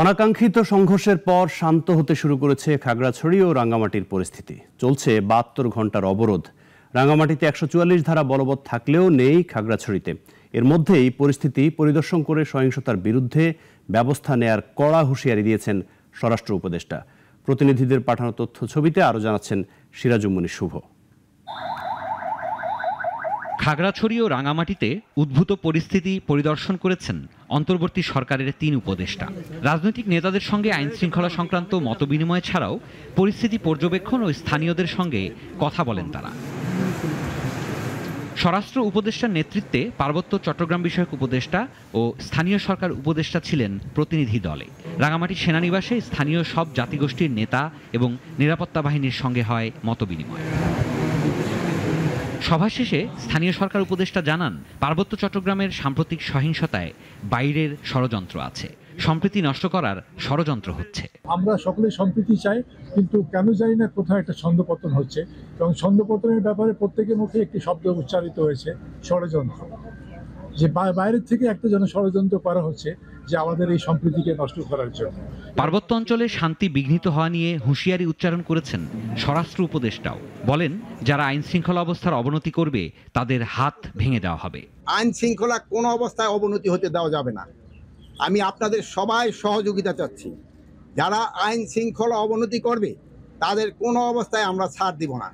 অনাকাঙ্ক্ষিত সংঘর্ষের পর শান্ত হতে শুরু করেছে খাগড়াছড়ি ও রাঙ্গামাটির পরিস্থিতি চলছে বাহাত্তর ঘন্টার অবরোধ রাঙ্গামাটিতে একশো চুয়াল্লিশ ধারা বলবৎ থাকলেও নেই খাগড়াছড়িতে এর মধ্যেই পরিস্থিতি পরিদর্শন করে সহিংসতার বিরুদ্ধে ব্যবস্থা নেয়ার কড়া হুঁশিয়ারি দিয়েছেন স্বরাষ্ট্র উপদেষ্টা প্রতিনিধিদের পাঠানো তথ্য ছবিতে আরও জানাচ্ছেন সিরাজুমনি শুভ খাগড়াছড়ি ও রাঙামাটিতে উদ্ভূত পরিস্থিতি পরিদর্শন করেছেন অন্তর্বর্তী সরকারের তিন উপদেষ্টা রাজনৈতিক নেতাদের সঙ্গে আইন শৃঙ্খলা সংক্রান্ত মতবিনিময় ছাড়াও পরিস্থিতি পর্যবেক্ষণ ও স্থানীয়দের সঙ্গে কথা বলেন তারা স্বরাষ্ট্র উপদেষ্টার নেতৃত্বে পার্বত্য চট্টগ্রাম বিষয়ক উপদেষ্টা ও স্থানীয় সরকার উপদেষ্টা ছিলেন প্রতিনিধি দলে রাঙামাটি সেনানিবাসে স্থানীয় সব জাতিগোষ্ঠীর নেতা এবং নিরাপত্তা বাহিনীর সঙ্গে হয় মতবিনিময় সভা শেষে স্থানীয় সরকার উপদেষ্টা জানান পার্বত্য চট্টগ্রামের সাম্প্রতিক সহিংসতায় বাইরের ষড়যন্ত্র আছে সম্প্রীতি নষ্ট করার ষড়যন্ত্র হচ্ছে আমরা সকলে সম্প্রীতি চাই কিন্তু কেন জানি না কোথাও একটা ছন্দপতন হচ্ছে এবং ছন্দপতনের ব্যাপারে প্রত্যেকের মুখে একটি শব্দ উচ্চারিত হয়েছে ষড়যন্ত্র যে বাইরের থেকে একটা যেন ষড়যন্ত্র করা হচ্ছে যে আমাদের এই সম্প্রীতিকে নষ্ট করার জন্য পার্বত্য অঞ্চলে শান্তি বিঘ্নিত হওয়া নিয়ে হুঁশিয়ারি উচ্চারণ করেছেন স্বরাষ্ট্র উপদেষ্টাও বলেন যারা আইন শৃঙ্খলা অবস্থার অবনতি করবে তাদের হাত ভেঙে দেওয়া হবে আইন শৃঙ্খলা কোনো অবস্থায় অবনতি হতে দেওয়া যাবে না আমি আপনাদের সবাই সহযোগিতা চাচ্ছি যারা আইন শৃঙ্খলা অবনতি করবে তাদের কোনো অবস্থায় আমরা ছাড় দিব না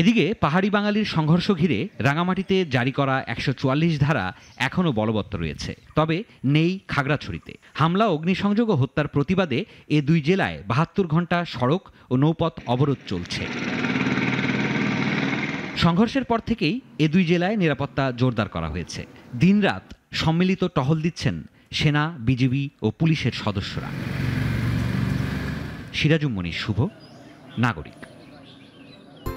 এদিকে পাহাড়ি বাঙালির সংঘর্ষ ঘিরে রাঙামাটিতে জারি করা একশো ধারা এখনও বলবত্ত রয়েছে তবে নেই খাগড়াছড়িতে হামলা অগ্নিসংযোগ ও হত্যার প্রতিবাদে এ দুই জেলায় বাহাত্তর ঘন্টা সড়ক ও নৌপথ অবরোধ চলছে সংঘর্ষের পর থেকেই এ দুই জেলায় নিরাপত্তা জোরদার করা হয়েছে দিনরাত সম্মিলিত টহল দিচ্ছেন সেনা বিজিবি ও পুলিশের সদস্যরা সিরাজুম মনির শুভ নাগরিক